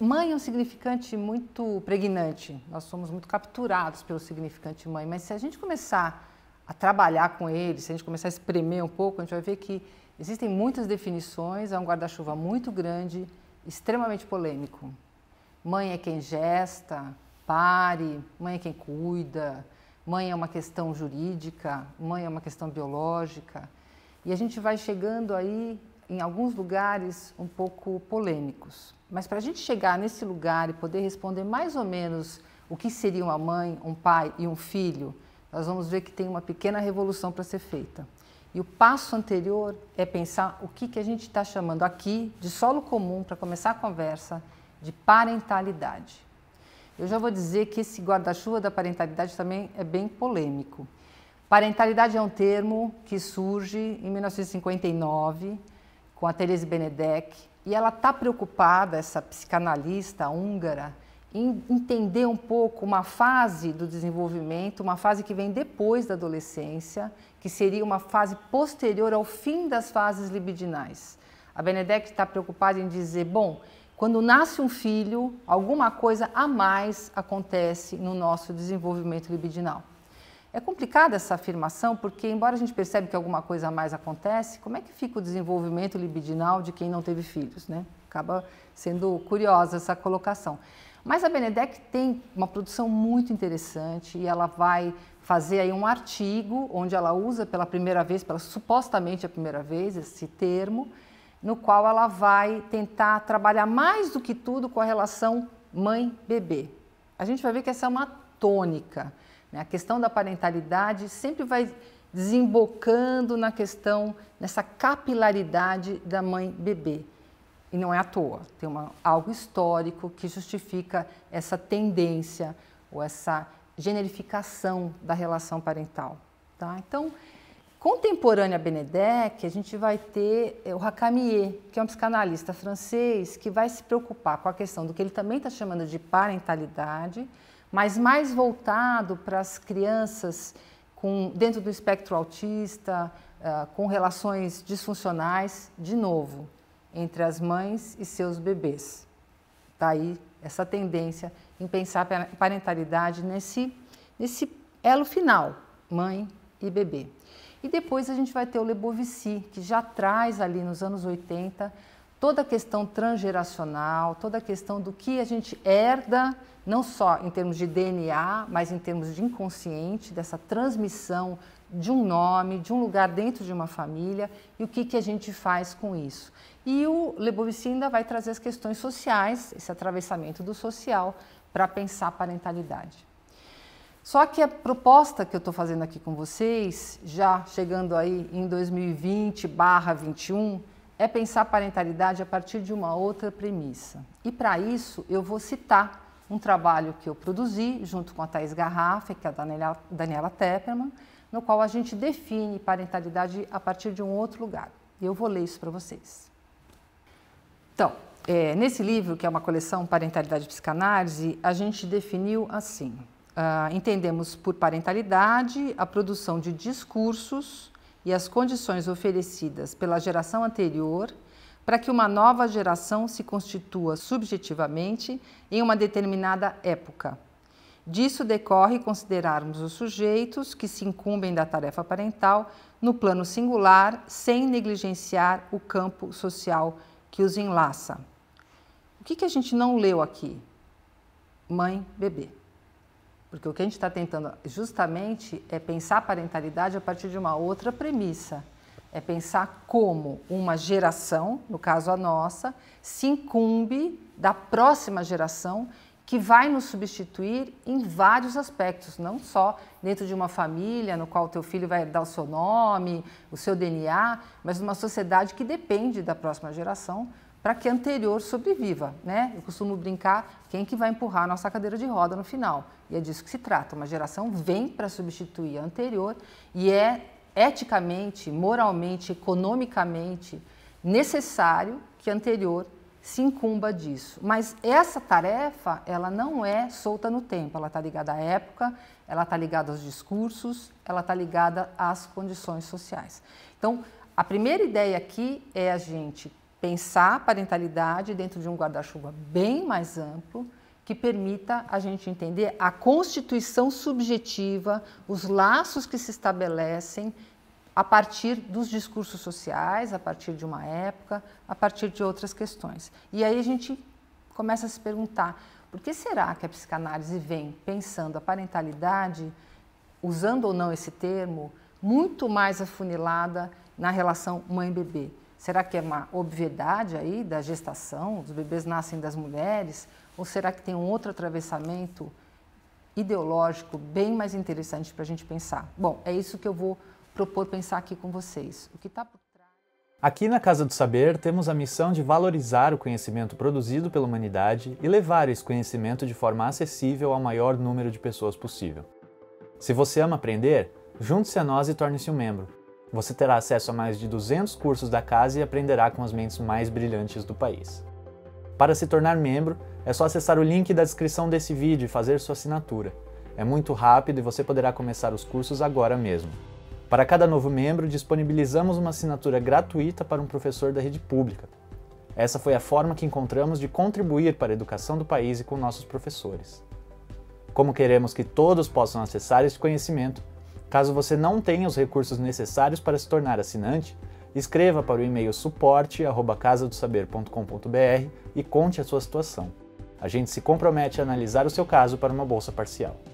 Mãe é um significante muito pregnante. Nós somos muito capturados pelo significante mãe, mas se a gente começar a trabalhar com ele, se a gente começar a espremer um pouco, a gente vai ver que existem muitas definições, é um guarda-chuva muito grande, extremamente polêmico. Mãe é quem gesta, pare, mãe é quem cuida, mãe é uma questão jurídica, mãe é uma questão biológica. E a gente vai chegando aí em alguns lugares um pouco polêmicos. Mas para a gente chegar nesse lugar e poder responder mais ou menos o que seria uma mãe, um pai e um filho, nós vamos ver que tem uma pequena revolução para ser feita. E o passo anterior é pensar o que, que a gente está chamando aqui de solo comum para começar a conversa de parentalidade. Eu já vou dizer que esse guarda-chuva da parentalidade também é bem polêmico. Parentalidade é um termo que surge em 1959 com a Therese Benedek, e ela está preocupada, essa psicanalista húngara, em entender um pouco uma fase do desenvolvimento, uma fase que vem depois da adolescência, que seria uma fase posterior ao fim das fases libidinais. A Benedek está preocupada em dizer, bom, quando nasce um filho, alguma coisa a mais acontece no nosso desenvolvimento libidinal. É complicada essa afirmação, porque embora a gente percebe que alguma coisa a mais acontece, como é que fica o desenvolvimento libidinal de quem não teve filhos, né? Acaba sendo curiosa essa colocação. Mas a Benedek tem uma produção muito interessante e ela vai fazer aí um artigo onde ela usa pela primeira vez, pela supostamente a primeira vez, esse termo, no qual ela vai tentar trabalhar mais do que tudo com a relação mãe-bebê. A gente vai ver que essa é uma tônica. Né? A questão da parentalidade sempre vai desembocando na questão, nessa capilaridade da mãe bebê. E não é à toa, tem uma, algo histórico que justifica essa tendência ou essa generificação da relação parental. Tá? Então, contemporânea a Benedek, a gente vai ter eh, o Racamier, que é um psicanalista francês que vai se preocupar com a questão do que ele também está chamando de parentalidade, mas mais voltado para as crianças com, dentro do espectro autista, uh, com relações disfuncionais, de novo, entre as mães e seus bebês. Está aí essa tendência em pensar a parentalidade nesse, nesse elo final, mãe e bebê. E depois a gente vai ter o Lebovici, que já traz ali nos anos 80 toda a questão transgeracional, toda a questão do que a gente herda, não só em termos de DNA, mas em termos de inconsciente, dessa transmissão de um nome, de um lugar dentro de uma família e o que, que a gente faz com isso. E o Lebovici ainda vai trazer as questões sociais, esse atravessamento do social, para pensar a parentalidade. Só que a proposta que eu estou fazendo aqui com vocês, já chegando aí em 2020 barra 21, é pensar parentalidade a partir de uma outra premissa. E para isso eu vou citar um trabalho que eu produzi junto com a Thais Garrafa e é a Daniela, Daniela Tepperman, no qual a gente define parentalidade a partir de um outro lugar. E eu vou ler isso para vocês. Então, é, nesse livro, que é uma coleção Parentalidade e Psicanálise, a gente definiu assim: uh, entendemos por parentalidade a produção de discursos e as condições oferecidas pela geração anterior para que uma nova geração se constitua subjetivamente em uma determinada época. Disso decorre considerarmos os sujeitos que se incumbem da tarefa parental no plano singular, sem negligenciar o campo social que os enlaça. O que, que a gente não leu aqui? Mãe, bebê. Porque o que a gente está tentando justamente é pensar a parentalidade a partir de uma outra premissa. É pensar como uma geração, no caso a nossa, se incumbe da próxima geração que vai nos substituir em vários aspectos, não só dentro de uma família no qual o teu filho vai dar o seu nome, o seu DNA, mas numa sociedade que depende da próxima geração para que a anterior sobreviva, né? Eu costumo brincar quem que vai empurrar a nossa cadeira de roda no final. E é disso que se trata. Uma geração vem para substituir a anterior e é eticamente, moralmente, economicamente necessário que a anterior se incumba disso. Mas essa tarefa, ela não é solta no tempo, ela está ligada à época, ela está ligada aos discursos, ela está ligada às condições sociais. Então, a primeira ideia aqui é a gente pensar a parentalidade dentro de um guarda-chuva bem mais amplo que permita a gente entender a constituição subjetiva, os laços que se estabelecem a partir dos discursos sociais, a partir de uma época, a partir de outras questões. E aí a gente começa a se perguntar: por que será que a psicanálise vem pensando a parentalidade, usando ou não esse termo, muito mais afunilada na relação mãe-bebê? Será que é uma obviedade aí da gestação? Os bebês nascem das mulheres? Ou será que tem um outro atravessamento ideológico bem mais interessante para a gente pensar? Bom, é isso que eu vou propor pensar aqui com vocês. O que está por trás? Aqui na Casa do Saber temos a missão de valorizar o conhecimento produzido pela humanidade e levar esse conhecimento de forma acessível ao maior número de pessoas possível. Se você ama aprender, junte-se a nós e torne-se um membro. Você terá acesso a mais de 200 cursos da casa e aprenderá com as mentes mais brilhantes do país. Para se tornar membro, é só acessar o link da descrição desse vídeo e fazer sua assinatura. É muito rápido e você poderá começar os cursos agora mesmo. Para cada novo membro, disponibilizamos uma assinatura gratuita para um professor da rede pública. Essa foi a forma que encontramos de contribuir para a educação do país e com nossos professores. Como queremos que todos possam acessar esse conhecimento, Caso você não tenha os recursos necessários para se tornar assinante, escreva para o e-mail suporte@casadosaber.com.br e conte a sua situação. A gente se compromete a analisar o seu caso para uma bolsa parcial.